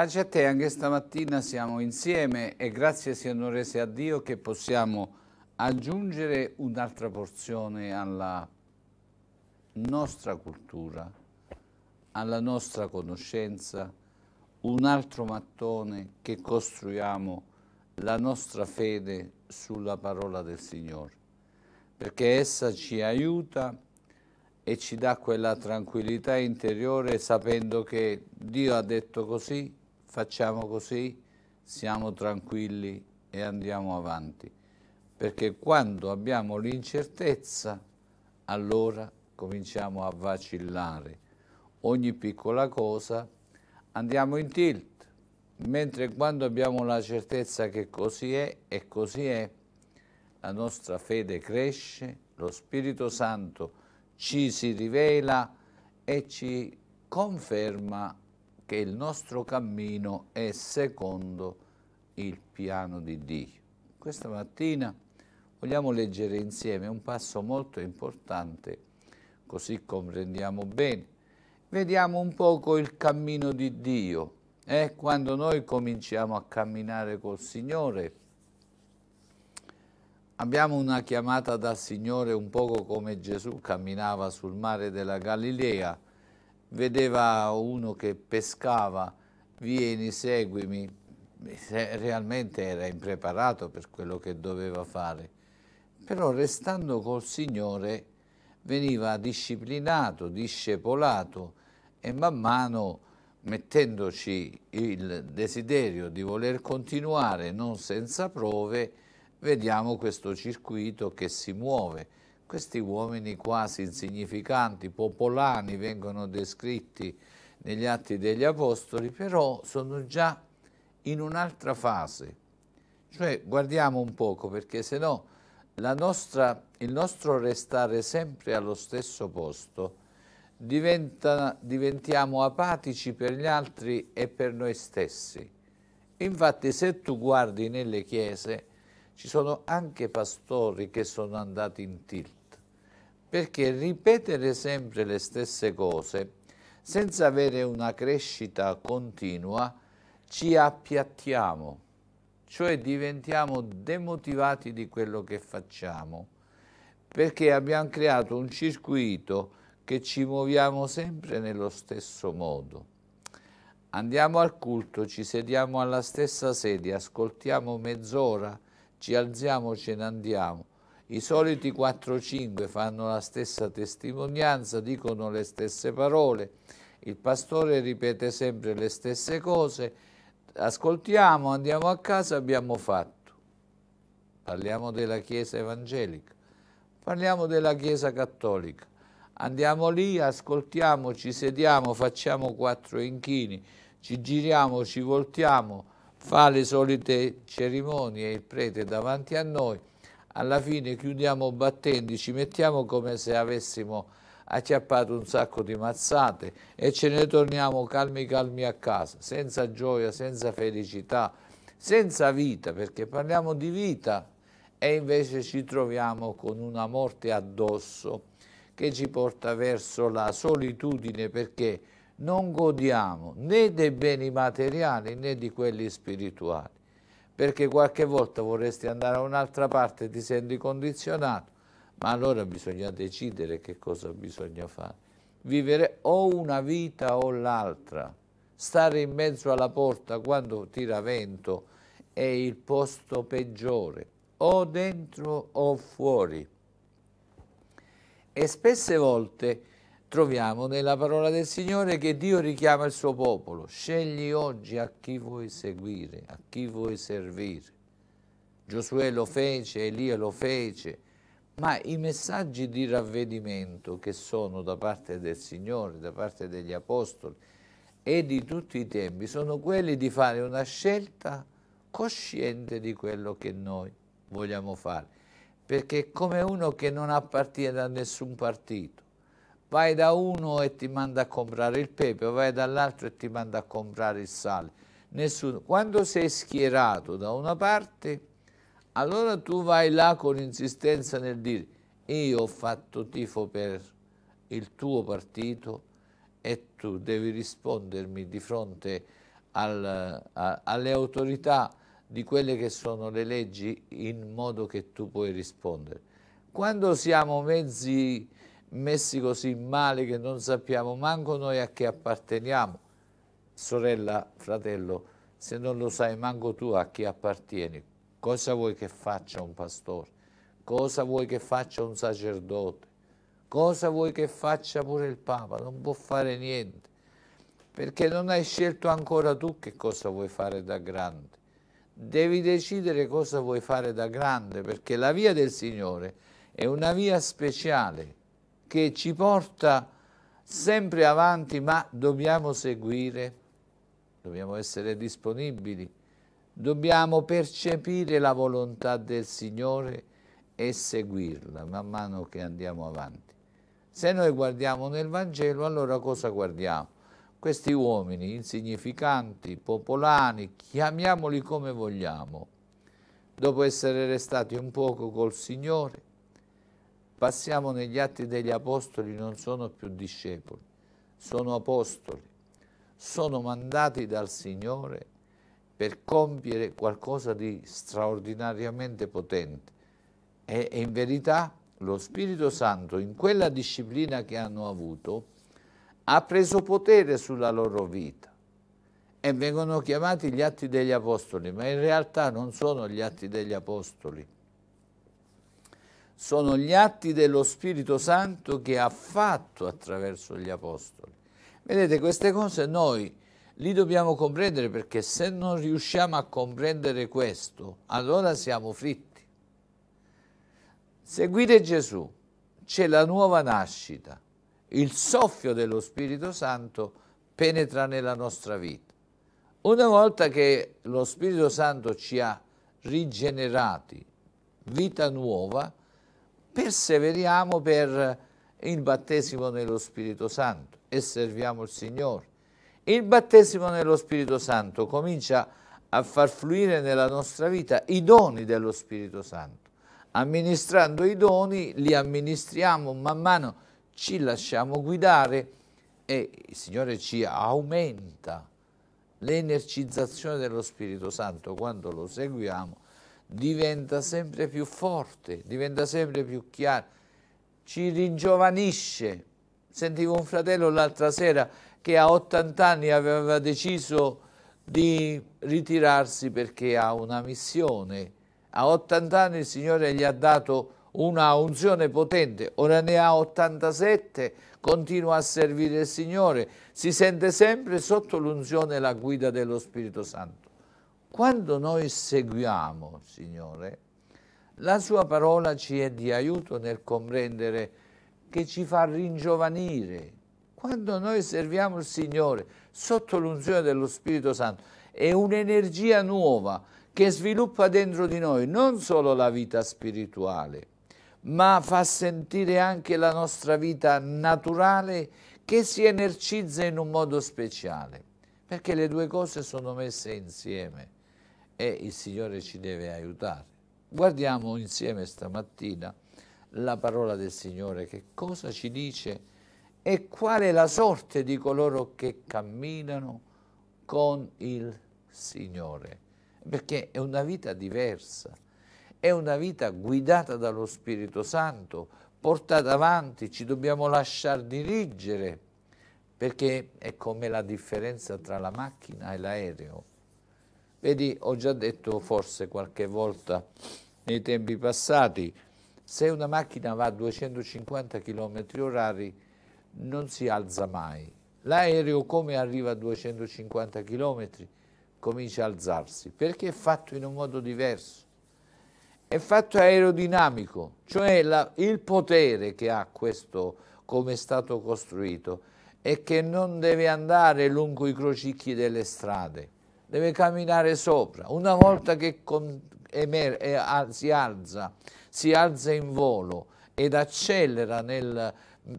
Pace a te, anche stamattina siamo insieme e grazie siano rese a Dio che possiamo aggiungere un'altra porzione alla nostra cultura, alla nostra conoscenza, un altro mattone che costruiamo la nostra fede sulla parola del Signore, perché essa ci aiuta e ci dà quella tranquillità interiore sapendo che Dio ha detto così facciamo così, siamo tranquilli e andiamo avanti. Perché quando abbiamo l'incertezza, allora cominciamo a vacillare. Ogni piccola cosa andiamo in tilt, mentre quando abbiamo la certezza che così è e così è, la nostra fede cresce, lo Spirito Santo ci si rivela e ci conferma che il nostro cammino è secondo il piano di Dio. Questa mattina vogliamo leggere insieme un passo molto importante, così comprendiamo bene. Vediamo un poco il cammino di Dio. Eh? Quando noi cominciamo a camminare col Signore, abbiamo una chiamata dal Signore un poco come Gesù camminava sul mare della Galilea, vedeva uno che pescava, vieni, seguimi, realmente era impreparato per quello che doveva fare, però restando col Signore veniva disciplinato, discepolato e man mano mettendoci il desiderio di voler continuare non senza prove, vediamo questo circuito che si muove questi uomini quasi insignificanti, popolani, vengono descritti negli atti degli apostoli, però sono già in un'altra fase. Cioè, guardiamo un poco, perché se no nostra, il nostro restare sempre allo stesso posto diventa, diventiamo apatici per gli altri e per noi stessi. Infatti se tu guardi nelle chiese ci sono anche pastori che sono andati in tilt perché ripetere sempre le stesse cose senza avere una crescita continua ci appiattiamo, cioè diventiamo demotivati di quello che facciamo, perché abbiamo creato un circuito che ci muoviamo sempre nello stesso modo. Andiamo al culto, ci sediamo alla stessa sedia, ascoltiamo mezz'ora, ci alziamo, ce ne andiamo. I soliti 4-5 fanno la stessa testimonianza, dicono le stesse parole, il pastore ripete sempre le stesse cose, ascoltiamo, andiamo a casa, abbiamo fatto. Parliamo della Chiesa evangelica, parliamo della Chiesa cattolica. Andiamo lì, ascoltiamo, ci sediamo, facciamo quattro inchini, ci giriamo, ci voltiamo, fa le solite cerimonie il prete davanti a noi, alla fine chiudiamo battenti, ci mettiamo come se avessimo acchiappato un sacco di mazzate e ce ne torniamo calmi calmi a casa, senza gioia, senza felicità, senza vita, perché parliamo di vita e invece ci troviamo con una morte addosso che ci porta verso la solitudine perché non godiamo né dei beni materiali né di quelli spirituali perché qualche volta vorresti andare a un'altra parte e ti senti condizionato, ma allora bisogna decidere che cosa bisogna fare. Vivere o una vita o l'altra, stare in mezzo alla porta quando tira vento è il posto peggiore, o dentro o fuori. E spesse volte troviamo nella parola del Signore che Dio richiama il suo popolo. Scegli oggi a chi vuoi seguire, a chi vuoi servire. Giosuè lo fece, Elia lo fece, ma i messaggi di ravvedimento che sono da parte del Signore, da parte degli Apostoli e di tutti i tempi, sono quelli di fare una scelta cosciente di quello che noi vogliamo fare. Perché come uno che non appartiene a nessun partito, vai da uno e ti manda a comprare il pepe, vai dall'altro e ti manda a comprare il sale. Nessuno. Quando sei schierato da una parte, allora tu vai là con insistenza nel dire io ho fatto tifo per il tuo partito e tu devi rispondermi di fronte al, a, alle autorità di quelle che sono le leggi in modo che tu puoi rispondere. Quando siamo mezzi messi così male che non sappiamo manco noi a che apparteniamo. Sorella, fratello, se non lo sai manco tu a chi appartieni, cosa vuoi che faccia un pastore? Cosa vuoi che faccia un sacerdote? Cosa vuoi che faccia pure il Papa? Non può fare niente, perché non hai scelto ancora tu che cosa vuoi fare da grande. Devi decidere cosa vuoi fare da grande, perché la via del Signore è una via speciale, che ci porta sempre avanti, ma dobbiamo seguire, dobbiamo essere disponibili, dobbiamo percepire la volontà del Signore e seguirla man mano che andiamo avanti. Se noi guardiamo nel Vangelo, allora cosa guardiamo? Questi uomini insignificanti, popolani, chiamiamoli come vogliamo, dopo essere restati un poco col Signore, Passiamo negli atti degli apostoli, non sono più discepoli, sono apostoli, sono mandati dal Signore per compiere qualcosa di straordinariamente potente. E, e in verità lo Spirito Santo in quella disciplina che hanno avuto ha preso potere sulla loro vita e vengono chiamati gli atti degli apostoli, ma in realtà non sono gli atti degli apostoli sono gli atti dello Spirito Santo che ha fatto attraverso gli Apostoli. Vedete, queste cose noi li dobbiamo comprendere perché se non riusciamo a comprendere questo, allora siamo fritti. Seguire Gesù, c'è la nuova nascita, il soffio dello Spirito Santo penetra nella nostra vita. Una volta che lo Spirito Santo ci ha rigenerati, vita nuova, perseveriamo per il battesimo nello Spirito Santo e serviamo il Signore. Il battesimo nello Spirito Santo comincia a far fluire nella nostra vita i doni dello Spirito Santo. Amministrando i doni, li amministriamo man mano, ci lasciamo guidare e il Signore ci aumenta l'energizzazione dello Spirito Santo quando lo seguiamo diventa sempre più forte, diventa sempre più chiaro, ci ringiovanisce. Sentivo un fratello l'altra sera che a 80 anni aveva deciso di ritirarsi perché ha una missione. A 80 anni il Signore gli ha dato una unzione potente, ora ne ha 87, continua a servire il Signore, si sente sempre sotto l'unzione e la guida dello Spirito Santo. Quando noi seguiamo, Signore, la Sua parola ci è di aiuto nel comprendere che ci fa ringiovanire. Quando noi serviamo il Signore sotto l'unzione dello Spirito Santo, è un'energia nuova che sviluppa dentro di noi non solo la vita spirituale, ma fa sentire anche la nostra vita naturale che si energizza in un modo speciale, perché le due cose sono messe insieme e il Signore ci deve aiutare. Guardiamo insieme stamattina la parola del Signore, che cosa ci dice e qual è la sorte di coloro che camminano con il Signore, perché è una vita diversa, è una vita guidata dallo Spirito Santo, portata avanti, ci dobbiamo lasciar dirigere, perché è come la differenza tra la macchina e l'aereo. Vedi, ho già detto forse qualche volta nei tempi passati, se una macchina va a 250 km orari non si alza mai. L'aereo come arriva a 250 km comincia a alzarsi, perché è fatto in un modo diverso. È fatto aerodinamico, cioè la, il potere che ha questo come è stato costruito è che non deve andare lungo i crocicchi delle strade deve camminare sopra. Una volta che eh, si alza, si alza in volo ed accelera nel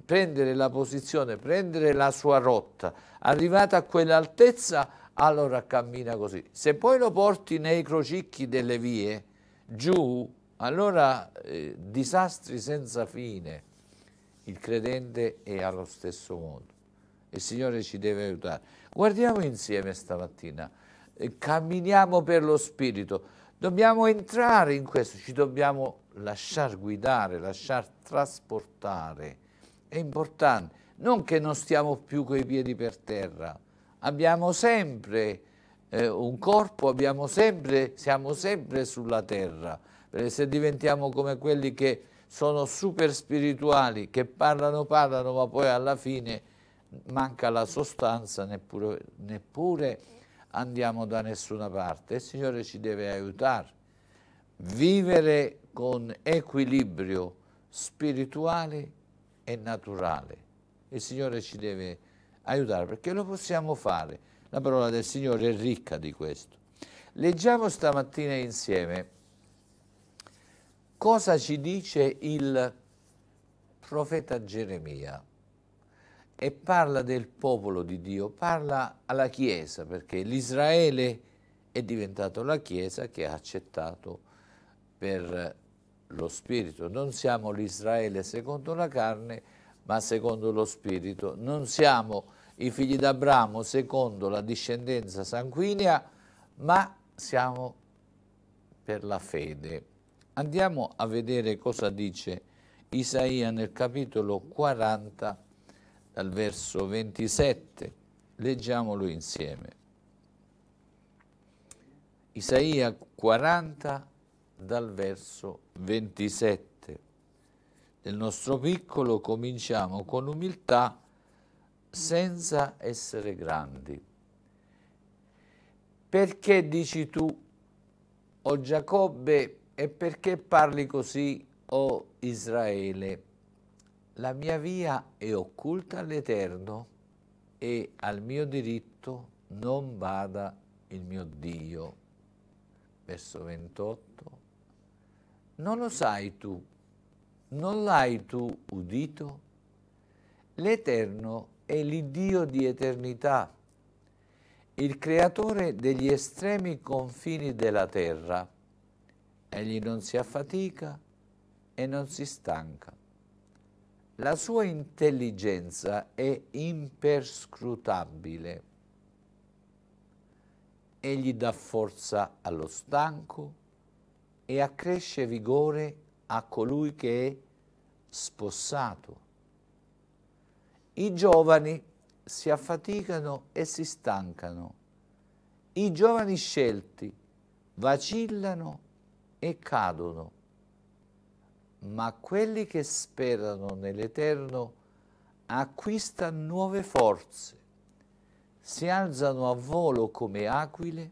prendere la posizione, prendere la sua rotta, arrivata a quell'altezza, allora cammina così. Se poi lo porti nei crocicchi delle vie, giù, allora eh, disastri senza fine. Il credente è allo stesso modo. Il Signore ci deve aiutare. Guardiamo insieme stamattina camminiamo per lo Spirito. Dobbiamo entrare in questo, ci dobbiamo lasciar guidare, lasciar trasportare. È importante, non che non stiamo più coi piedi per terra, abbiamo sempre eh, un corpo, abbiamo sempre, siamo sempre sulla terra, perché se diventiamo come quelli che sono super spirituali, che parlano, parlano, ma poi alla fine manca la sostanza, neppure, neppure andiamo da nessuna parte. Il Signore ci deve aiutare. Vivere con equilibrio spirituale e naturale. Il Signore ci deve aiutare perché lo possiamo fare. La parola del Signore è ricca di questo. Leggiamo stamattina insieme cosa ci dice il profeta Geremia e parla del popolo di Dio, parla alla Chiesa, perché l'Israele è diventato la Chiesa che ha accettato per lo Spirito. Non siamo l'Israele secondo la carne, ma secondo lo Spirito. Non siamo i figli d'Abramo secondo la discendenza sanguinea, ma siamo per la fede. Andiamo a vedere cosa dice Isaia nel capitolo 40, dal verso 27, leggiamolo insieme. Isaia 40 dal verso 27. Nel nostro piccolo cominciamo con umiltà senza essere grandi. Perché dici tu, o Giacobbe, e perché parli così, o Israele? La mia via è occulta all'Eterno e al mio diritto non vada il mio Dio. Verso 28. Non lo sai tu, non l'hai tu udito? L'Eterno è l'Iddio di eternità, il creatore degli estremi confini della terra. Egli non si affatica e non si stanca. La sua intelligenza è imperscrutabile. Egli dà forza allo stanco e accresce vigore a colui che è spossato. I giovani si affaticano e si stancano. I giovani scelti vacillano e cadono ma quelli che sperano nell'Eterno acquistano nuove forze, si alzano a volo come aquile,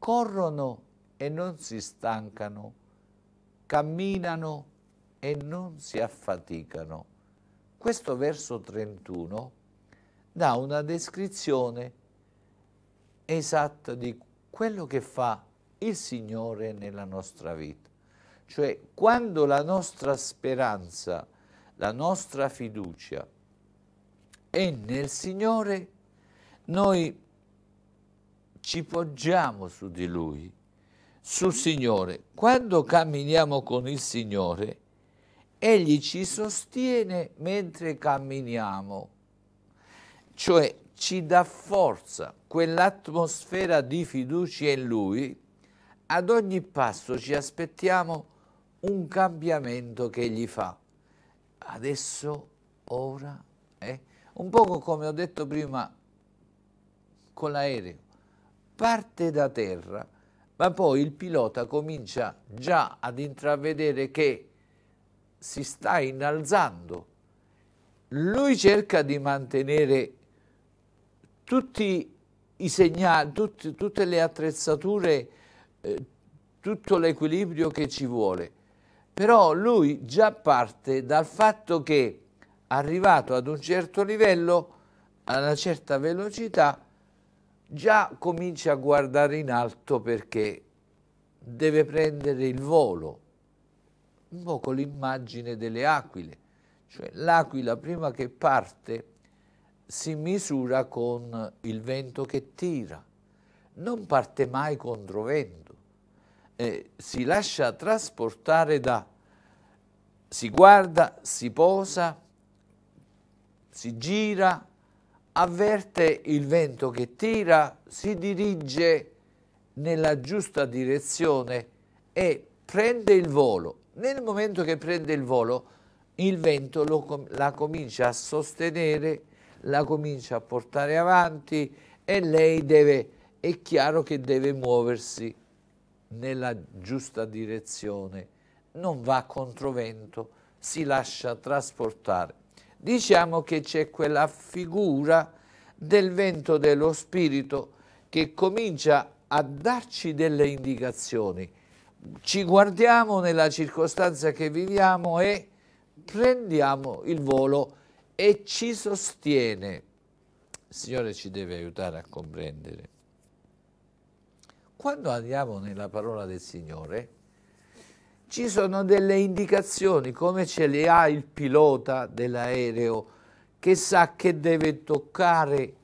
corrono e non si stancano, camminano e non si affaticano. Questo verso 31 dà una descrizione esatta di quello che fa il Signore nella nostra vita. Cioè quando la nostra speranza, la nostra fiducia è nel Signore, noi ci poggiamo su di Lui, sul Signore. Quando camminiamo con il Signore, Egli ci sostiene mentre camminiamo, cioè ci dà forza, quell'atmosfera di fiducia in Lui, ad ogni passo ci aspettiamo un cambiamento che gli fa. Adesso, ora, eh? un poco come ho detto prima con l'aereo, parte da terra, ma poi il pilota comincia già ad intravedere che si sta innalzando. Lui cerca di mantenere tutti i segnali, tutti, tutte le attrezzature, eh, tutto l'equilibrio che ci vuole però lui già parte dal fatto che arrivato ad un certo livello, a una certa velocità, già comincia a guardare in alto perché deve prendere il volo, un po' con l'immagine delle aquile, cioè l'aquila prima che parte si misura con il vento che tira, non parte mai contro vento eh, si lascia trasportare da, si guarda, si posa, si gira, avverte il vento che tira, si dirige nella giusta direzione e prende il volo. Nel momento che prende il volo, il vento lo, la comincia a sostenere, la comincia a portare avanti e lei deve, è chiaro che deve muoversi nella giusta direzione, non va controvento, si lascia trasportare. Diciamo che c'è quella figura del vento dello spirito che comincia a darci delle indicazioni. Ci guardiamo nella circostanza che viviamo e prendiamo il volo e ci sostiene. Il Signore ci deve aiutare a comprendere quando andiamo nella parola del Signore, ci sono delle indicazioni, come ce le ha il pilota dell'aereo, che sa che deve toccare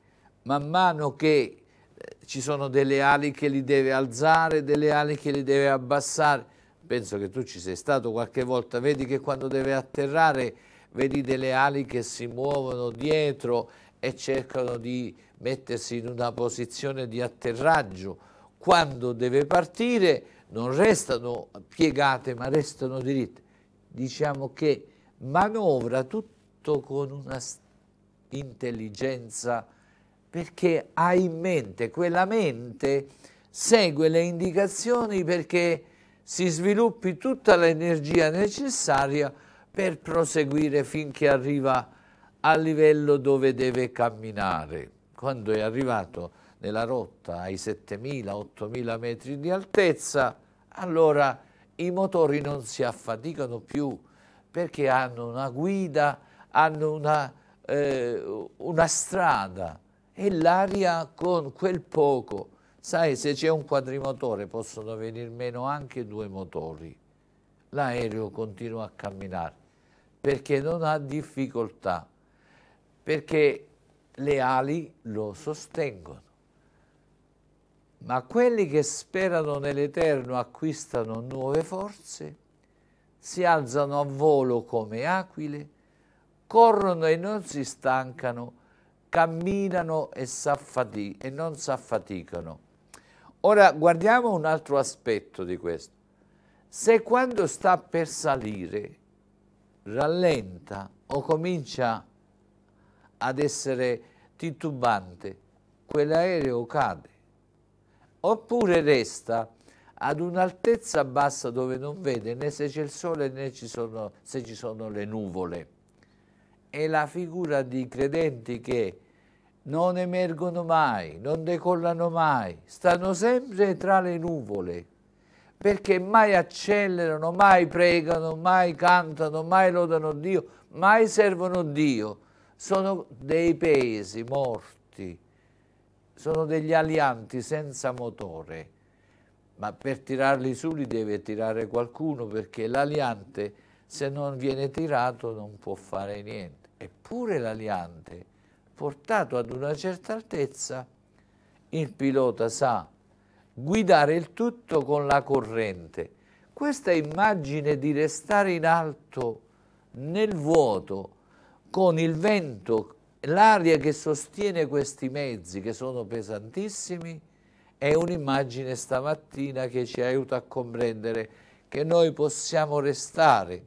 man mano che eh, ci sono delle ali che li deve alzare, delle ali che li deve abbassare. Penso che tu ci sei stato qualche volta, vedi che quando deve atterrare vedi delle ali che si muovono dietro e cercano di mettersi in una posizione di atterraggio quando deve partire non restano piegate ma restano diritte. Diciamo che manovra tutto con una intelligenza perché ha in mente, quella mente segue le indicazioni perché si sviluppi tutta l'energia necessaria per proseguire finché arriva al livello dove deve camminare. Quando è arrivato nella rotta ai 7.000-8.000 metri di altezza, allora i motori non si affaticano più perché hanno una guida, hanno una, eh, una strada e l'aria con quel poco. Sai, se c'è un quadrimotore possono venir meno anche due motori. L'aereo continua a camminare perché non ha difficoltà, perché le ali lo sostengono ma quelli che sperano nell'Eterno acquistano nuove forze, si alzano a volo come aquile, corrono e non si stancano, camminano e, e non affaticano. Ora guardiamo un altro aspetto di questo. Se quando sta per salire rallenta o comincia ad essere titubante, quell'aereo cade oppure resta ad un'altezza bassa dove non vede né se c'è il sole né ci sono, se ci sono le nuvole. È la figura di credenti che non emergono mai, non decollano mai, stanno sempre tra le nuvole, perché mai accelerano, mai pregano, mai cantano, mai lodano Dio, mai servono Dio. Sono dei pesi morti sono degli alianti senza motore, ma per tirarli su li deve tirare qualcuno perché l'aliante se non viene tirato non può fare niente. Eppure l'aliante portato ad una certa altezza il pilota sa guidare il tutto con la corrente. Questa immagine di restare in alto nel vuoto con il vento l'aria che sostiene questi mezzi che sono pesantissimi è un'immagine stamattina che ci aiuta a comprendere che noi possiamo restare,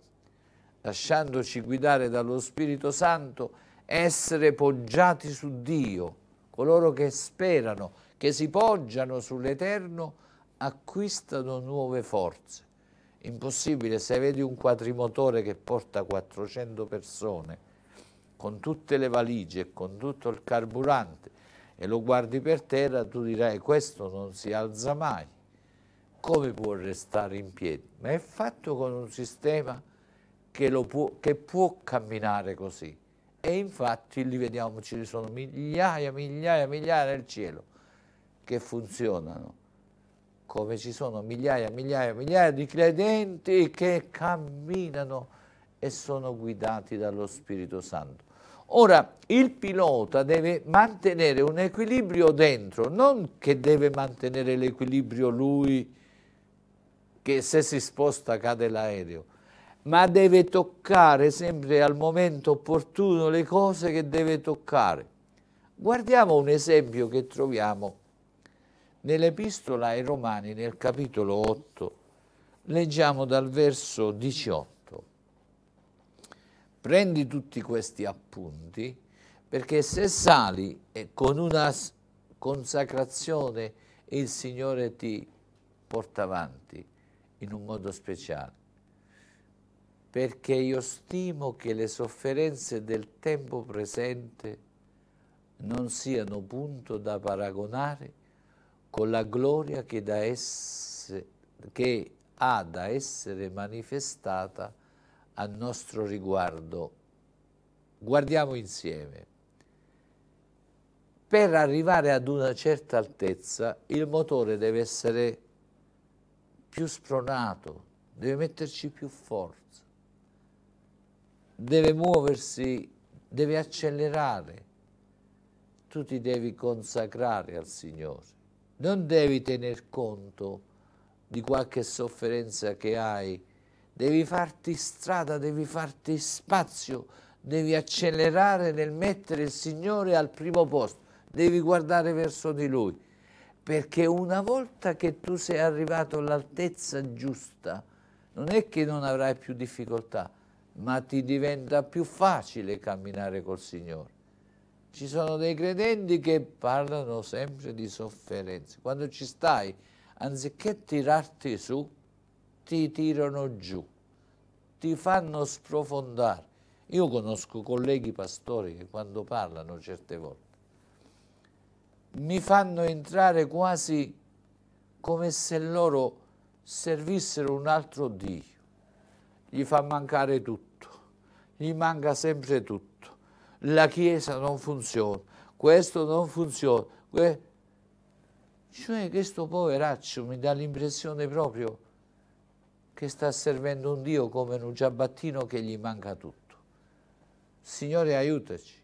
lasciandoci guidare dallo Spirito Santo, essere poggiati su Dio. Coloro che sperano, che si poggiano sull'Eterno, acquistano nuove forze. Impossibile, se vedi un quadrimotore che porta 400 persone, con tutte le valigie, con tutto il carburante e lo guardi per terra, tu dirai questo non si alza mai. Come può restare in piedi? Ma è fatto con un sistema che, può, che può camminare così. E infatti li vediamo, ce ne sono migliaia, migliaia, migliaia nel cielo che funzionano come ci sono migliaia, migliaia, migliaia di credenti che camminano e sono guidati dallo Spirito Santo. Ora, il pilota deve mantenere un equilibrio dentro, non che deve mantenere l'equilibrio lui che se si sposta cade l'aereo, ma deve toccare sempre al momento opportuno le cose che deve toccare. Guardiamo un esempio che troviamo nell'Epistola ai Romani, nel capitolo 8, leggiamo dal verso 18. Prendi tutti questi appunti perché se sali e con una consacrazione il Signore ti porta avanti in un modo speciale. Perché io stimo che le sofferenze del tempo presente non siano punto da paragonare con la gloria che, da esse, che ha da essere manifestata a nostro riguardo. Guardiamo insieme. Per arrivare ad una certa altezza il motore deve essere più spronato, deve metterci più forza, deve muoversi, deve accelerare. Tu ti devi consacrare al Signore. Non devi tener conto di qualche sofferenza che hai, devi farti strada, devi farti spazio, devi accelerare nel mettere il Signore al primo posto, devi guardare verso di Lui, perché una volta che tu sei arrivato all'altezza giusta, non è che non avrai più difficoltà, ma ti diventa più facile camminare col Signore. Ci sono dei credenti che parlano sempre di sofferenze. Quando ci stai, anziché tirarti su, ti tirano giù, ti fanno sprofondare. Io conosco colleghi pastori che quando parlano certe volte mi fanno entrare quasi come se loro servissero un altro Dio. Gli fa mancare tutto, gli manca sempre tutto. La Chiesa non funziona, questo non funziona. Que... Cioè questo poveraccio mi dà l'impressione proprio che sta servendo un Dio come un giabbattino che gli manca tutto. Signore aiutaci.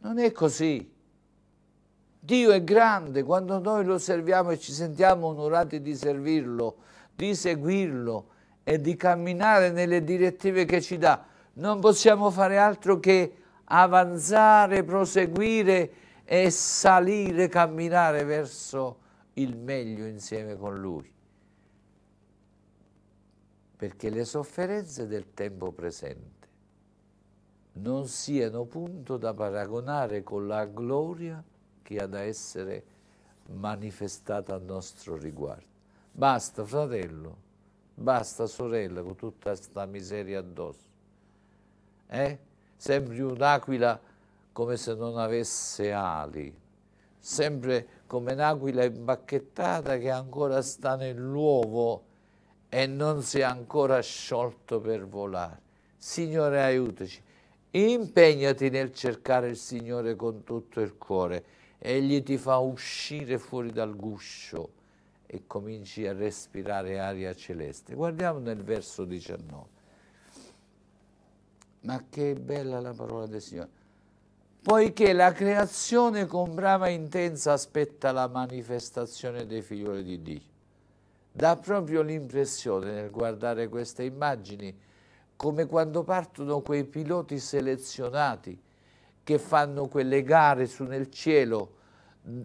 Non è così. Dio è grande quando noi lo serviamo e ci sentiamo onorati di servirlo, di seguirlo e di camminare nelle direttive che ci dà. Non possiamo fare altro che avanzare, proseguire e salire, camminare verso il meglio insieme con Lui perché le sofferenze del tempo presente non siano punto da paragonare con la gloria che ha da essere manifestata a nostro riguardo. Basta fratello, basta sorella con tutta questa miseria addosso. Eh? Sembri un'aquila come se non avesse ali, sempre come un'aquila imbacchettata che ancora sta nell'uovo e non si è ancora sciolto per volare. Signore aiutaci, impegnati nel cercare il Signore con tutto il cuore. Egli ti fa uscire fuori dal guscio e cominci a respirare aria celeste. Guardiamo nel verso 19. Ma che bella la parola del Signore. Poiché la creazione con brava intensa aspetta la manifestazione dei figlioli di Dio. Dà proprio l'impressione nel guardare queste immagini come quando partono quei piloti selezionati che fanno quelle gare su nel cielo mm,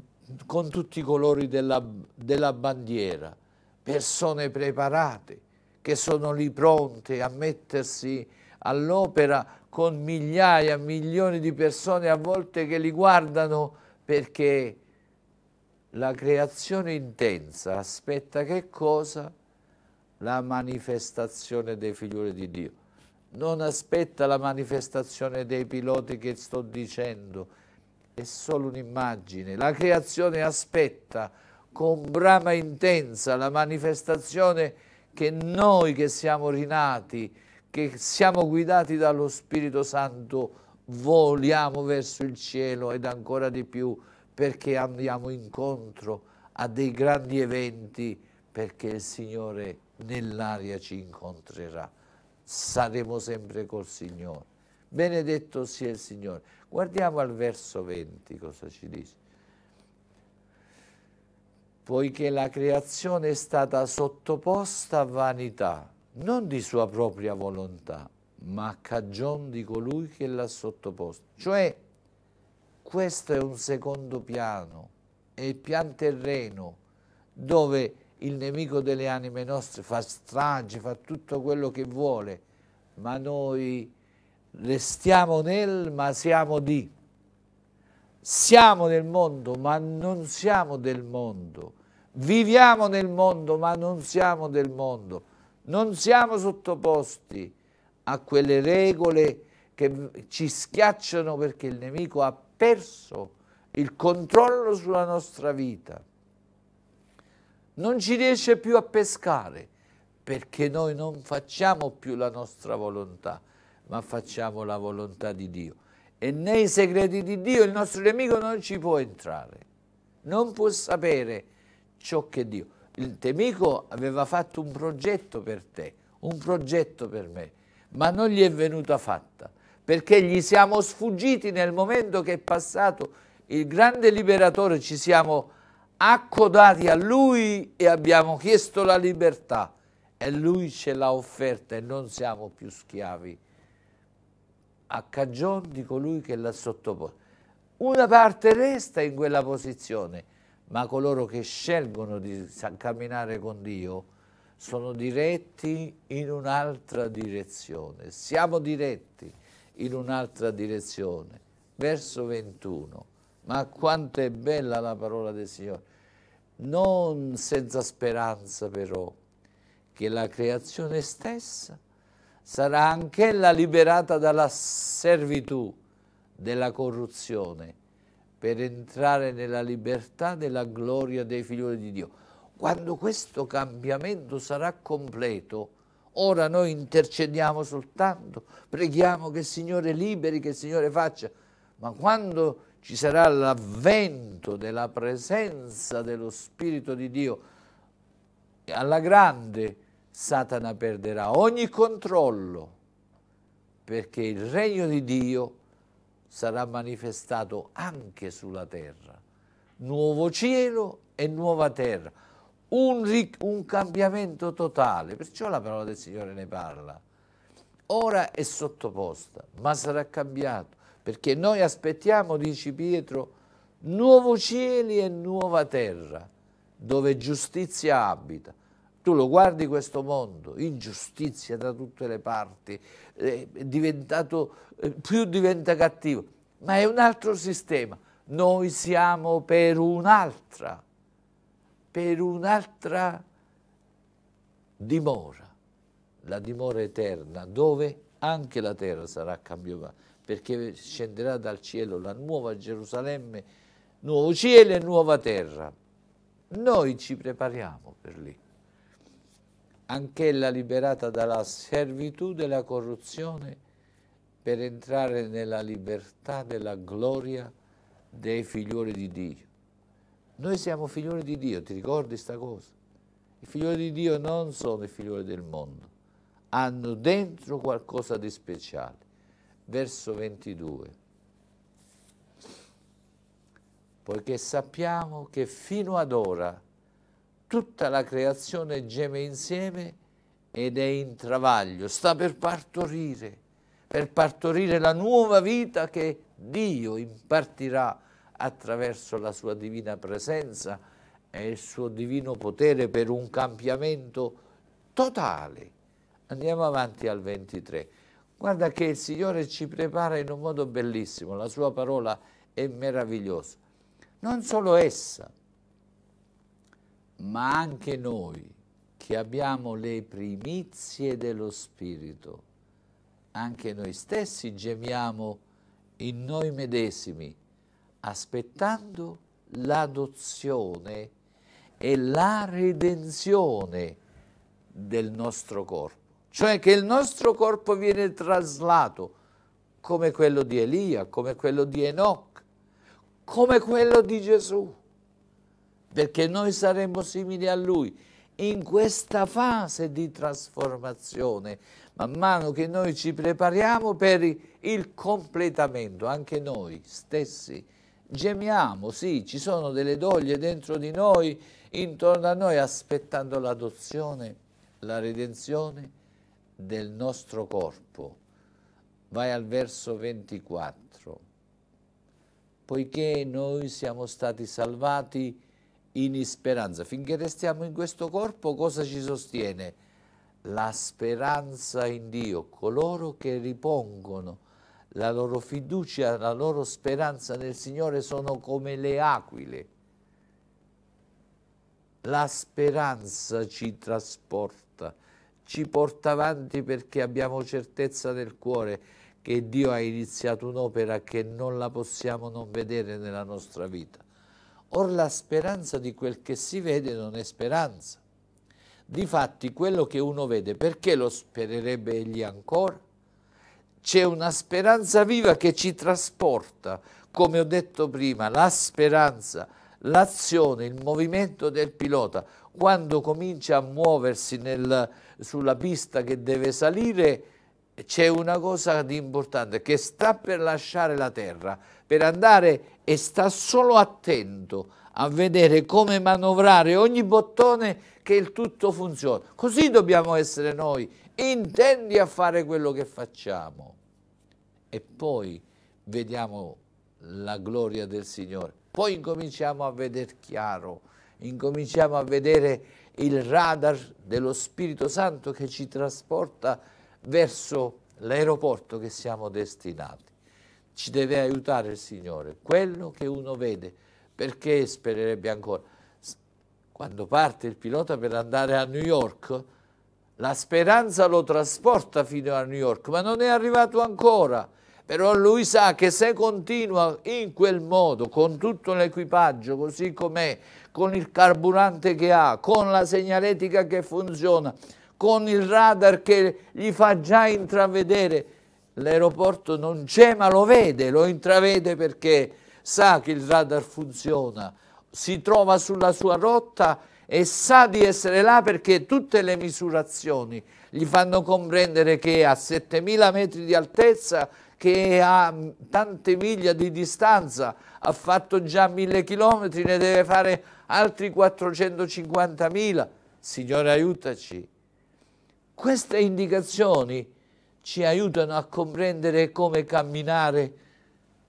con tutti i colori della, della bandiera, persone preparate che sono lì pronte a mettersi all'opera con migliaia, milioni di persone a volte che li guardano perché la creazione intensa aspetta che cosa? La manifestazione dei figlioli di Dio. Non aspetta la manifestazione dei piloti che sto dicendo, è solo un'immagine. La creazione aspetta con brama intensa la manifestazione che noi che siamo rinati, che siamo guidati dallo Spirito Santo, voliamo verso il cielo ed ancora di più perché andiamo incontro a dei grandi eventi, perché il Signore nell'aria ci incontrerà. Saremo sempre col Signore. Benedetto sia il Signore. Guardiamo al verso 20 cosa ci dice. Poiché la creazione è stata sottoposta a vanità, non di sua propria volontà, ma a cagion di colui che l'ha sottoposta. Cioè, questo è un secondo piano, è il pian terreno dove il nemico delle anime nostre fa strage, fa tutto quello che vuole, ma noi restiamo nel, ma siamo di. Siamo nel mondo, ma non siamo del mondo. Viviamo nel mondo, ma non siamo del mondo. Non siamo sottoposti a quelle regole che ci schiacciano perché il nemico ha perso il controllo sulla nostra vita. Non ci riesce più a pescare perché noi non facciamo più la nostra volontà, ma facciamo la volontà di Dio. E nei segreti di Dio il nostro nemico non ci può entrare, non può sapere ciò che Dio. Il nemico aveva fatto un progetto per te, un progetto per me, ma non gli è venuta fatta perché gli siamo sfuggiti nel momento che è passato il grande liberatore, ci siamo accodati a lui e abbiamo chiesto la libertà e lui ce l'ha offerta e non siamo più schiavi a cagion di colui che l'ha sottoposto. Una parte resta in quella posizione, ma coloro che scelgono di camminare con Dio sono diretti in un'altra direzione. Siamo diretti in un'altra direzione. Verso 21. Ma quanto è bella la parola del Signore. Non senza speranza però che la creazione stessa sarà anch'ella liberata dalla servitù della corruzione per entrare nella libertà della gloria dei figli di Dio. Quando questo cambiamento sarà completo, Ora noi intercediamo soltanto, preghiamo che il Signore liberi, che il Signore faccia, ma quando ci sarà l'avvento della presenza dello Spirito di Dio, alla grande Satana perderà ogni controllo, perché il regno di Dio sarà manifestato anche sulla terra. Nuovo cielo e nuova terra un, un cambiamento totale, perciò la parola del Signore ne parla. Ora è sottoposta, ma sarà cambiato, perché noi aspettiamo, dice Pietro, nuovo cieli e nuova terra, dove giustizia abita. Tu lo guardi questo mondo, ingiustizia da tutte le parti, eh, eh, più diventa cattivo, ma è un altro sistema. Noi siamo per un'altra per un'altra dimora, la dimora eterna, dove anche la terra sarà cambiata, perché scenderà dal cielo la nuova Gerusalemme, nuovo cielo e nuova terra. Noi ci prepariamo per lì. Anch'ella liberata dalla servitù della corruzione per entrare nella libertà della gloria dei figlioli di Dio. Noi siamo figlioli di Dio, ti ricordi questa cosa? I figlioli di Dio non sono i figlioli del mondo, hanno dentro qualcosa di speciale. Verso 22. Poiché sappiamo che fino ad ora tutta la creazione geme insieme ed è in travaglio, sta per partorire, per partorire la nuova vita che Dio impartirà attraverso la sua divina presenza e il suo divino potere per un cambiamento totale. Andiamo avanti al 23. Guarda che il Signore ci prepara in un modo bellissimo, la sua parola è meravigliosa. Non solo essa, ma anche noi che abbiamo le primizie dello Spirito, anche noi stessi gemiamo in noi medesimi, aspettando l'adozione e la redenzione del nostro corpo. Cioè che il nostro corpo viene traslato come quello di Elia, come quello di Enoch, come quello di Gesù, perché noi saremmo simili a Lui in questa fase di trasformazione, man mano che noi ci prepariamo per il completamento, anche noi stessi, Gemiamo, sì, ci sono delle doglie dentro di noi, intorno a noi, aspettando l'adozione, la redenzione del nostro corpo. Vai al verso 24. Poiché noi siamo stati salvati in speranza, finché restiamo in questo corpo, cosa ci sostiene? La speranza in Dio, coloro che ripongono la loro fiducia, la loro speranza nel Signore sono come le aquile. La speranza ci trasporta, ci porta avanti perché abbiamo certezza nel cuore che Dio ha iniziato un'opera che non la possiamo non vedere nella nostra vita. Or la speranza di quel che si vede non è speranza. Difatti quello che uno vede, perché lo spererebbe egli ancora? c'è una speranza viva che ci trasporta, come ho detto prima, la speranza, l'azione, il movimento del pilota, quando comincia a muoversi nel, sulla pista che deve salire, c'è una cosa di importante che sta per lasciare la terra, per andare e sta solo attento a vedere come manovrare ogni bottone che il tutto funziona. Così dobbiamo essere noi, intendi a fare quello che facciamo. E poi vediamo la gloria del Signore. Poi incominciamo a vedere chiaro, incominciamo a vedere il radar dello Spirito Santo che ci trasporta verso l'aeroporto che siamo destinati. Ci deve aiutare il Signore. Quello che uno vede perché spererebbe ancora? Quando parte il pilota per andare a New York, la speranza lo trasporta fino a New York, ma non è arrivato ancora. Però lui sa che se continua in quel modo, con tutto l'equipaggio così com'è, con il carburante che ha, con la segnaletica che funziona, con il radar che gli fa già intravedere, l'aeroporto non c'è ma lo vede, lo intravede perché sa che il radar funziona, si trova sulla sua rotta e sa di essere là perché tutte le misurazioni gli fanno comprendere che è a 7000 metri di altezza, che è a tante miglia di distanza, ha fatto già 1000 chilometri, ne deve fare altri 450.000. Signore aiutaci. Queste indicazioni ci aiutano a comprendere come camminare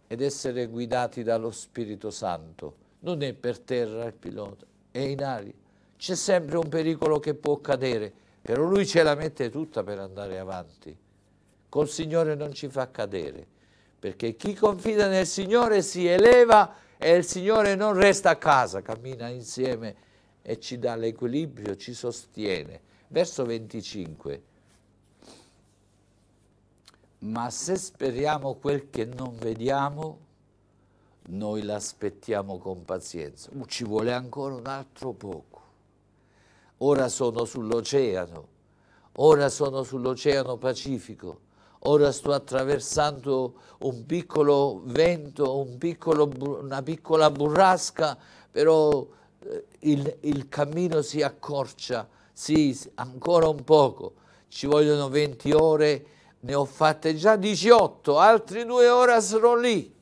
ed essere guidati dallo Spirito Santo. Non è per terra il pilota, è in aria. C'è sempre un pericolo che può cadere, però lui ce la mette tutta per andare avanti. Col Signore non ci fa cadere, perché chi confida nel Signore si eleva e il Signore non resta a casa, cammina insieme e ci dà l'equilibrio, ci sostiene. Verso 25 ma se speriamo quel che non vediamo, noi l'aspettiamo con pazienza. Uh, ci vuole ancora un altro poco. Ora sono sull'oceano, ora sono sull'oceano Pacifico, ora sto attraversando un piccolo vento, un piccolo, una piccola burrasca, però eh, il, il cammino si accorcia, sì, ancora un poco, ci vogliono 20 ore ne ho fatte già 18, altri due ora sono lì.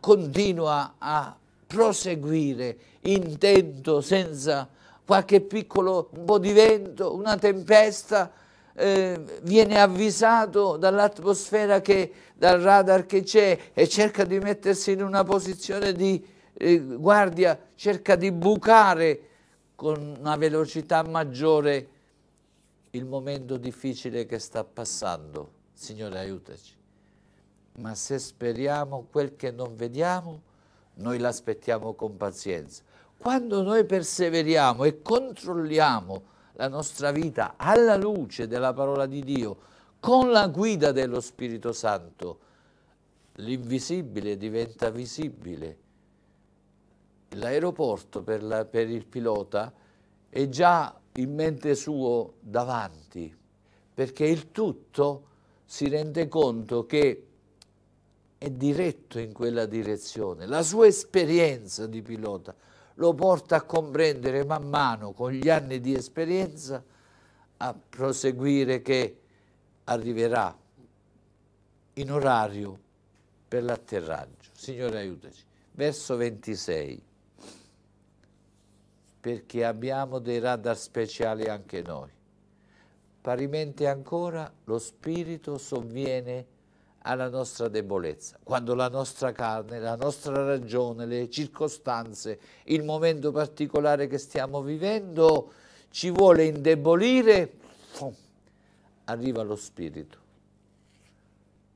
Continua a proseguire intento senza qualche piccolo un po' di vento, una tempesta, eh, viene avvisato dall'atmosfera che, dal radar che c'è e cerca di mettersi in una posizione di eh, guardia, cerca di bucare con una velocità maggiore il momento difficile che sta passando, Signore aiutaci. Ma se speriamo quel che non vediamo, noi l'aspettiamo con pazienza. Quando noi perseveriamo e controlliamo la nostra vita alla luce della parola di Dio, con la guida dello Spirito Santo, l'invisibile diventa visibile. L'aeroporto per, per il pilota è già in mente suo davanti, perché il tutto si rende conto che è diretto in quella direzione. La sua esperienza di pilota lo porta a comprendere man mano, con gli anni di esperienza, a proseguire che arriverà in orario per l'atterraggio. Signore aiutaci. Verso 26 perché abbiamo dei radar speciali anche noi. Parimente ancora lo spirito sovviene alla nostra debolezza, quando la nostra carne, la nostra ragione, le circostanze, il momento particolare che stiamo vivendo ci vuole indebolire, arriva lo spirito,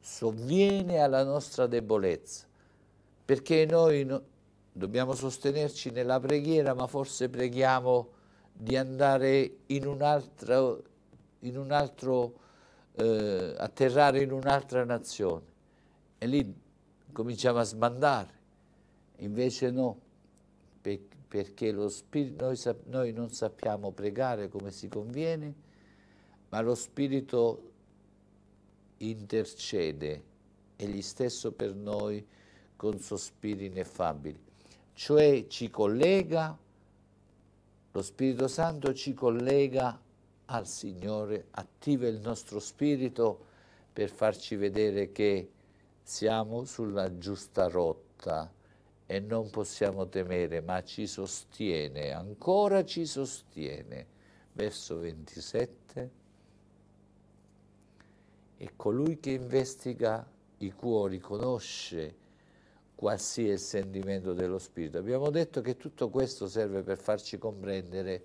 sovviene alla nostra debolezza, perché noi dobbiamo sostenerci nella preghiera, ma forse preghiamo di andare in un altro, in un altro eh, atterrare in un'altra nazione. E lì cominciamo a sbandare. Invece no, per, perché noi, noi non sappiamo pregare come si conviene, ma lo Spirito intercede egli stesso per noi con sospiri ineffabili cioè ci collega, lo Spirito Santo ci collega al Signore, attiva il nostro spirito per farci vedere che siamo sulla giusta rotta e non possiamo temere, ma ci sostiene, ancora ci sostiene. Verso 27. E colui che investiga i cuori conosce qualsiasi sentimento dello spirito. Abbiamo detto che tutto questo serve per farci comprendere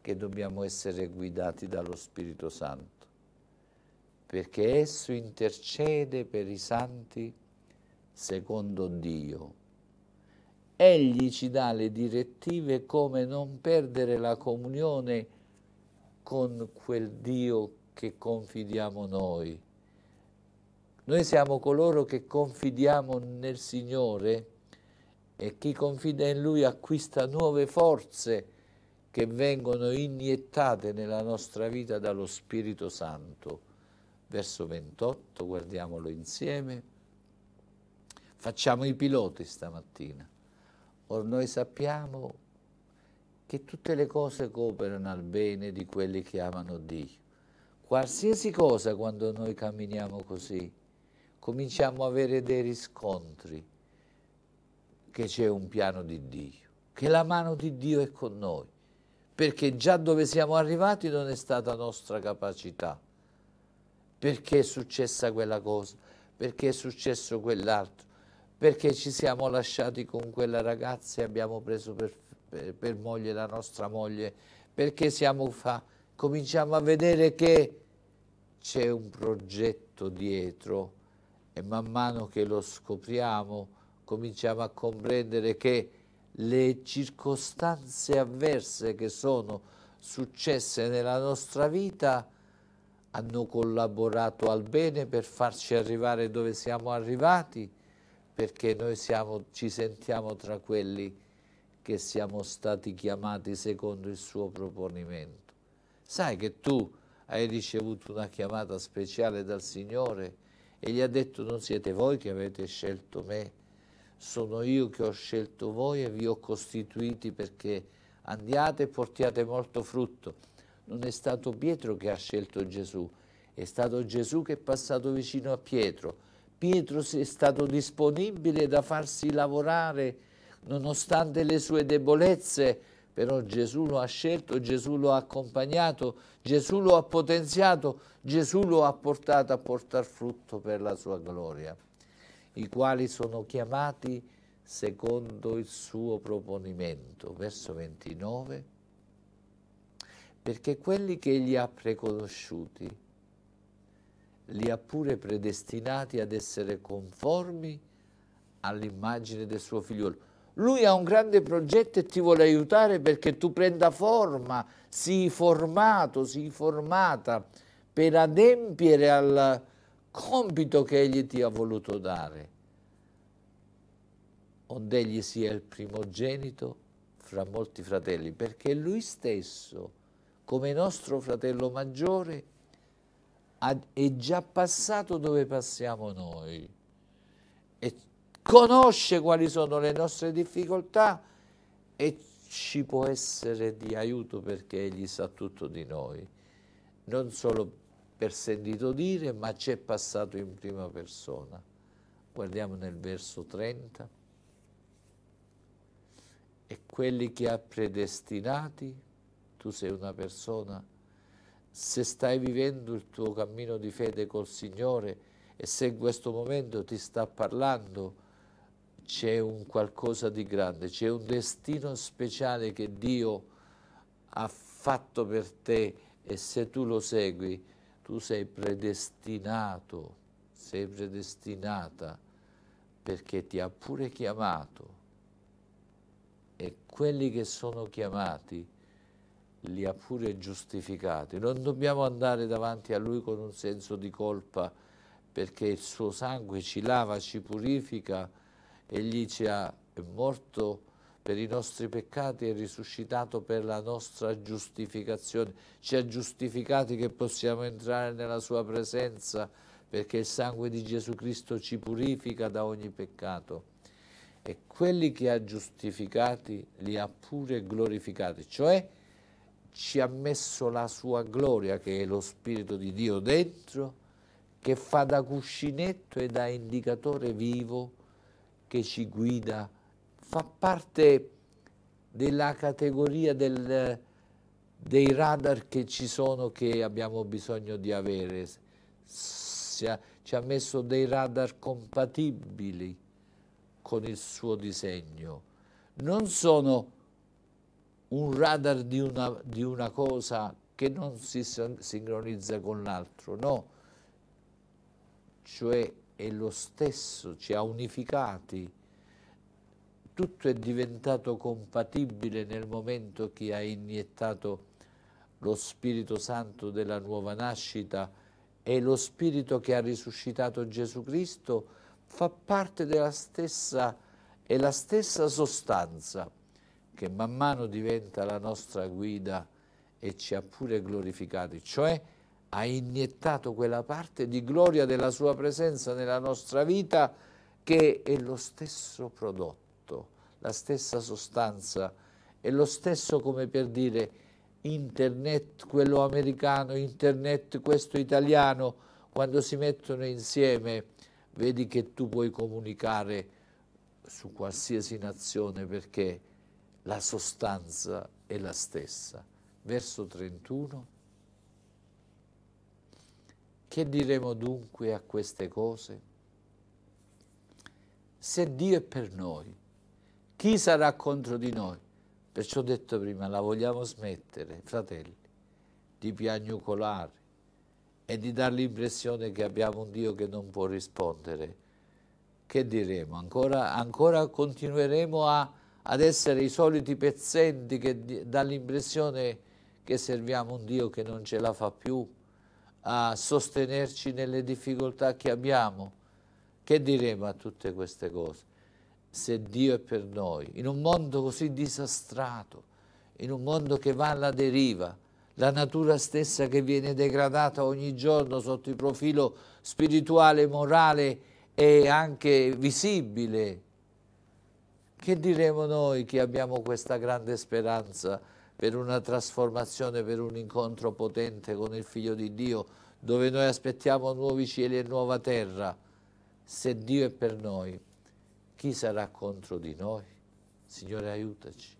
che dobbiamo essere guidati dallo Spirito Santo, perché esso intercede per i santi secondo Dio. Egli ci dà le direttive come non perdere la comunione con quel Dio che confidiamo noi noi siamo coloro che confidiamo nel Signore e chi confida in Lui acquista nuove forze che vengono iniettate nella nostra vita dallo Spirito Santo. Verso 28, guardiamolo insieme. Facciamo i piloti stamattina. Or noi sappiamo che tutte le cose cooperano al bene di quelli che amano Dio. Qualsiasi cosa quando noi camminiamo così, cominciamo a avere dei riscontri che c'è un piano di Dio, che la mano di Dio è con noi, perché già dove siamo arrivati non è stata nostra capacità. Perché è successa quella cosa? Perché è successo quell'altro? Perché ci siamo lasciati con quella ragazza e abbiamo preso per, per, per moglie la nostra moglie? Perché siamo fa? Cominciamo a vedere che c'è un progetto dietro e man mano che lo scopriamo cominciamo a comprendere che le circostanze avverse che sono successe nella nostra vita hanno collaborato al bene per farci arrivare dove siamo arrivati perché noi siamo, ci sentiamo tra quelli che siamo stati chiamati secondo il suo proponimento. Sai che tu hai ricevuto una chiamata speciale dal Signore e gli ha detto non siete voi che avete scelto me, sono io che ho scelto voi e vi ho costituiti perché andiate e portiate molto frutto. Non è stato Pietro che ha scelto Gesù, è stato Gesù che è passato vicino a Pietro. Pietro è stato disponibile da farsi lavorare nonostante le sue debolezze, però Gesù lo ha scelto, Gesù lo ha accompagnato, Gesù lo ha potenziato, Gesù lo ha portato a portar frutto per la sua gloria, i quali sono chiamati secondo il suo proponimento. Verso 29, perché quelli che egli ha preconosciuti, li ha pure predestinati ad essere conformi all'immagine del suo figliolo lui ha un grande progetto e ti vuole aiutare perché tu prenda forma, sii formato, sii formata per adempiere al compito che Egli ti ha voluto dare. Onde Egli sia il primogenito fra molti fratelli, perché Lui stesso, come nostro fratello maggiore, è già passato dove passiamo noi e conosce quali sono le nostre difficoltà e ci può essere di aiuto perché Egli sa tutto di noi, non solo per sentito dire, ma ci è passato in prima persona. Guardiamo nel verso 30. E quelli che ha predestinati, tu sei una persona, se stai vivendo il tuo cammino di fede col Signore e se in questo momento ti sta parlando, c'è un qualcosa di grande, c'è un destino speciale che Dio ha fatto per te e se tu lo segui, tu sei predestinato, sei predestinata perché ti ha pure chiamato e quelli che sono chiamati li ha pure giustificati. Non dobbiamo andare davanti a Lui con un senso di colpa perché il suo sangue ci lava, ci purifica, Egli ci ha ah, morto per i nostri peccati e risuscitato per la nostra giustificazione. Ci ha giustificati che possiamo entrare nella sua presenza perché il sangue di Gesù Cristo ci purifica da ogni peccato. E quelli che ha giustificati li ha pure glorificati, cioè ci ha messo la sua gloria che è lo Spirito di Dio dentro, che fa da cuscinetto e da indicatore vivo che ci guida, fa parte della categoria del, dei radar che ci sono che abbiamo bisogno di avere. Ha, ci ha messo dei radar compatibili con il suo disegno. Non sono un radar di una, di una cosa che non si sincronizza con l'altro, no. Cioè è lo stesso, ci ha unificati. Tutto è diventato compatibile nel momento che ha iniettato lo Spirito Santo della nuova nascita e lo Spirito che ha risuscitato Gesù Cristo fa parte della stessa, è la stessa sostanza che man mano diventa la nostra guida e ci ha pure glorificati, cioè ha iniettato quella parte di gloria della sua presenza nella nostra vita che è lo stesso prodotto, la stessa sostanza, è lo stesso come per dire internet quello americano, internet questo italiano, quando si mettono insieme vedi che tu puoi comunicare su qualsiasi nazione perché la sostanza è la stessa. Verso 31 che diremo dunque a queste cose? Se Dio è per noi, chi sarà contro di noi? Perciò detto prima, la vogliamo smettere, fratelli, di piagnucolare e di dare l'impressione che abbiamo un Dio che non può rispondere. Che diremo? Ancora, ancora continueremo a, ad essere i soliti pezzenti che dà l'impressione che serviamo un Dio che non ce la fa più, a sostenerci nelle difficoltà che abbiamo. Che diremo a tutte queste cose? Se Dio è per noi, in un mondo così disastrato, in un mondo che va alla deriva, la natura stessa che viene degradata ogni giorno sotto il profilo spirituale, morale e anche visibile. Che diremo noi che abbiamo questa grande speranza? per una trasformazione, per un incontro potente con il Figlio di Dio, dove noi aspettiamo nuovi cieli e nuova terra. Se Dio è per noi, chi sarà contro di noi? Signore, aiutaci.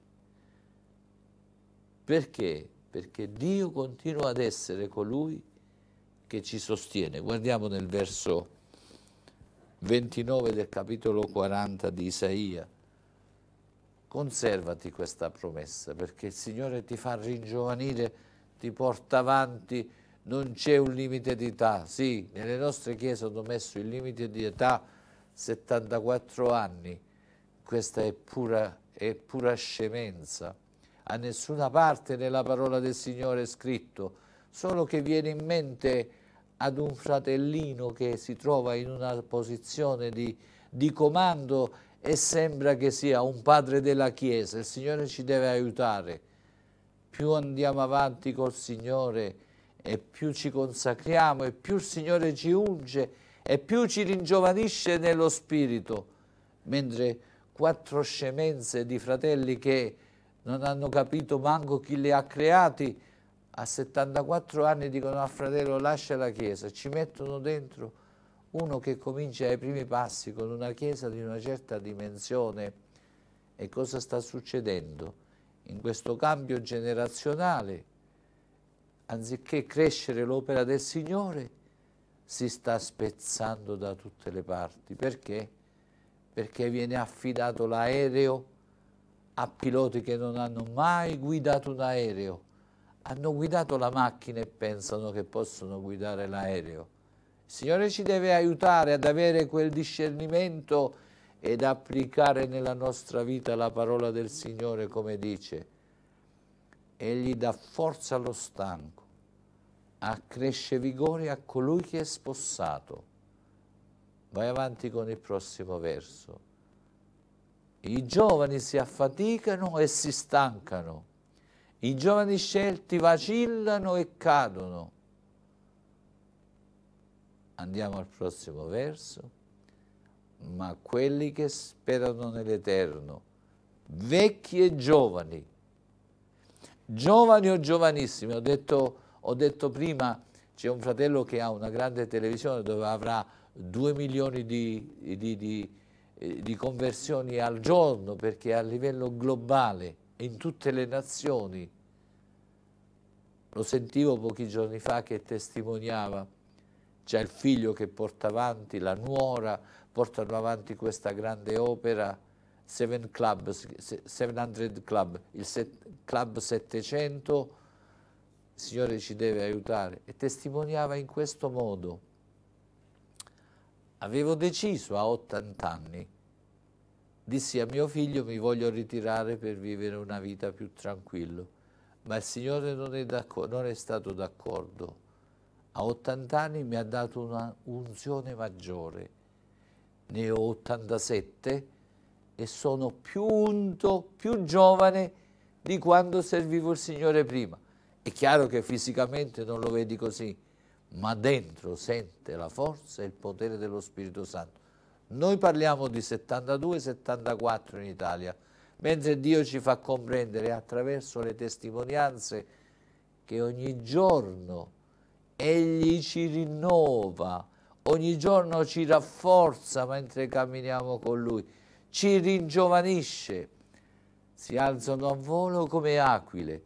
Perché? Perché Dio continua ad essere colui che ci sostiene. Guardiamo nel verso 29 del capitolo 40 di Isaia conservati questa promessa perché il Signore ti fa ringiovanire, ti porta avanti, non c'è un limite di età. Sì, nelle nostre chiese hanno messo il limite di età 74 anni, questa è pura, è pura scemenza. A nessuna parte nella parola del Signore è scritto, solo che viene in mente ad un fratellino che si trova in una posizione di, di comando e sembra che sia un padre della Chiesa, il Signore ci deve aiutare. Più andiamo avanti col Signore e più ci consacriamo e più il Signore ci unge e più ci ringiovanisce nello Spirito, mentre quattro scemenze di fratelli che non hanno capito manco chi li ha creati, a 74 anni dicono al ah, fratello lascia la Chiesa, ci mettono dentro uno che comincia ai primi passi con una chiesa di una certa dimensione e cosa sta succedendo in questo cambio generazionale anziché crescere l'opera del Signore si sta spezzando da tutte le parti perché? perché viene affidato l'aereo a piloti che non hanno mai guidato un aereo hanno guidato la macchina e pensano che possono guidare l'aereo il Signore ci deve aiutare ad avere quel discernimento ed applicare nella nostra vita la parola del Signore come dice. Egli dà forza allo stanco, accresce vigore a colui che è spossato. Vai avanti con il prossimo verso. I giovani si affaticano e si stancano. I giovani scelti vacillano e cadono Andiamo al prossimo verso. Ma quelli che sperano nell'Eterno, vecchi e giovani, giovani o giovanissimi, ho detto, ho detto prima c'è un fratello che ha una grande televisione dove avrà 2 milioni di, di, di, eh, di conversioni al giorno perché a livello globale, in tutte le nazioni, lo sentivo pochi giorni fa che testimoniava c'è il figlio che porta avanti, la nuora, portano avanti questa grande opera, Seven Club, 700 Club, il set, Club 700, il Signore ci deve aiutare. E testimoniava in questo modo. Avevo deciso a 80 anni, dissi a mio figlio mi voglio ritirare per vivere una vita più tranquilla, ma il Signore non è, non è stato d'accordo a 80 anni mi ha dato una unzione maggiore. Ne ho 87 e sono più unto, più giovane di quando servivo il Signore prima. È chiaro che fisicamente non lo vedi così, ma dentro sente la forza e il potere dello Spirito Santo. Noi parliamo di 72-74 in Italia, mentre Dio ci fa comprendere attraverso le testimonianze che ogni giorno Egli ci rinnova, ogni giorno ci rafforza mentre camminiamo con Lui, ci ringiovanisce, si alzano a volo come aquile,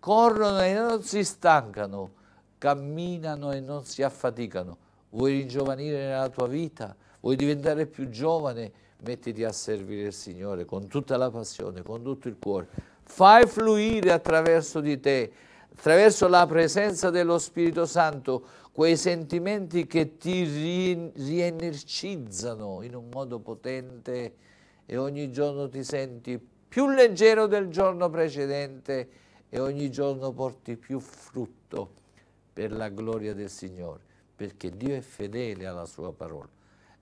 corrono e non si stancano, camminano e non si affaticano. Vuoi ringiovanire nella tua vita? Vuoi diventare più giovane? Mettiti a servire il Signore con tutta la passione, con tutto il cuore. Fai fluire attraverso di te attraverso la presenza dello Spirito Santo quei sentimenti che ti ri rienergizzano in un modo potente e ogni giorno ti senti più leggero del giorno precedente e ogni giorno porti più frutto per la gloria del Signore, perché Dio è fedele alla sua parola.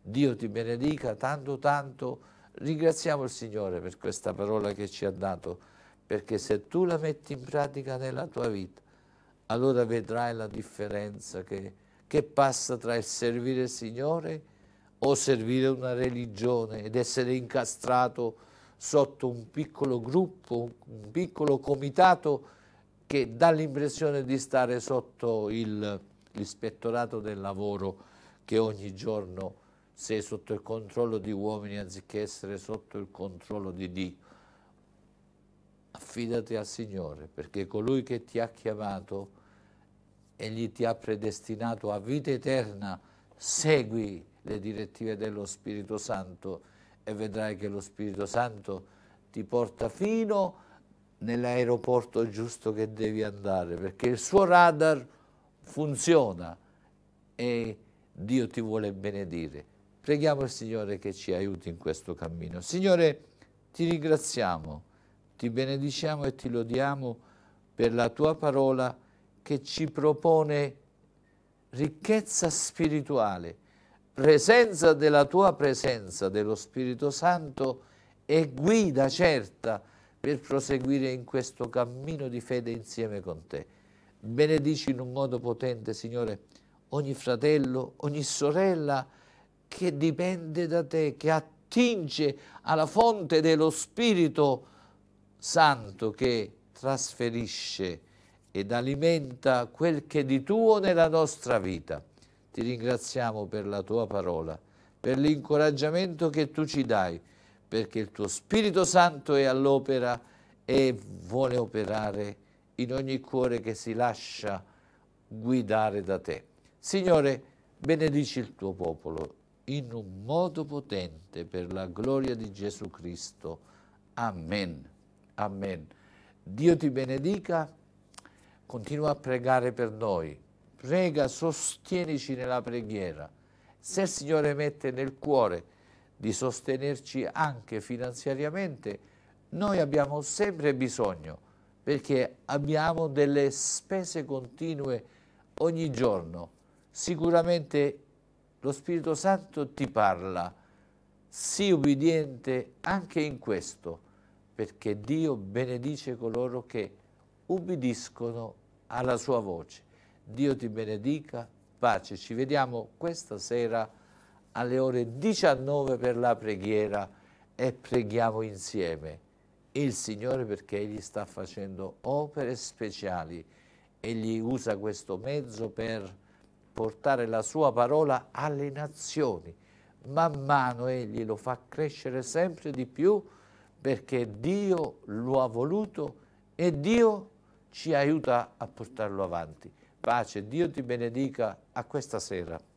Dio ti benedica tanto tanto. Ringraziamo il Signore per questa parola che ci ha dato perché se tu la metti in pratica nella tua vita, allora vedrai la differenza che, che passa tra il servire il Signore o servire una religione ed essere incastrato sotto un piccolo gruppo, un piccolo comitato che dà l'impressione di stare sotto il, l'ispettorato del lavoro che ogni giorno sei sotto il controllo di uomini anziché essere sotto il controllo di Dio affidati al Signore, perché colui che ti ha chiamato, egli ti ha predestinato a vita eterna, segui le direttive dello Spirito Santo e vedrai che lo Spirito Santo ti porta fino nell'aeroporto giusto che devi andare, perché il suo radar funziona e Dio ti vuole benedire. Preghiamo il Signore che ci aiuti in questo cammino. Signore, ti ringraziamo ti benediciamo e ti lodiamo per la tua parola che ci propone ricchezza spirituale, presenza della tua presenza, dello Spirito Santo e guida certa per proseguire in questo cammino di fede insieme con te. Benedici in un modo potente, Signore, ogni fratello, ogni sorella che dipende da te, che attinge alla fonte dello Spirito Santo, santo che trasferisce ed alimenta quel che è di tuo nella nostra vita. Ti ringraziamo per la tua parola, per l'incoraggiamento che tu ci dai, perché il tuo Spirito Santo è all'opera e vuole operare in ogni cuore che si lascia guidare da te. Signore, benedici il tuo popolo in un modo potente per la gloria di Gesù Cristo. Amen. Amen. Dio ti benedica, continua a pregare per noi. Prega, sostienici nella preghiera. Se il Signore mette nel cuore di sostenerci anche finanziariamente, noi abbiamo sempre bisogno perché abbiamo delle spese continue ogni giorno. Sicuramente lo Spirito Santo ti parla, sii ubbidiente anche in questo perché Dio benedice coloro che ubbidiscono alla sua voce. Dio ti benedica, pace. Ci vediamo questa sera alle ore 19 per la preghiera e preghiamo insieme il Signore perché Egli sta facendo opere speciali. Egli usa questo mezzo per portare la sua parola alle nazioni. Man mano Egli lo fa crescere sempre di più perché Dio lo ha voluto e Dio ci aiuta a portarlo avanti. Pace, Dio ti benedica a questa sera.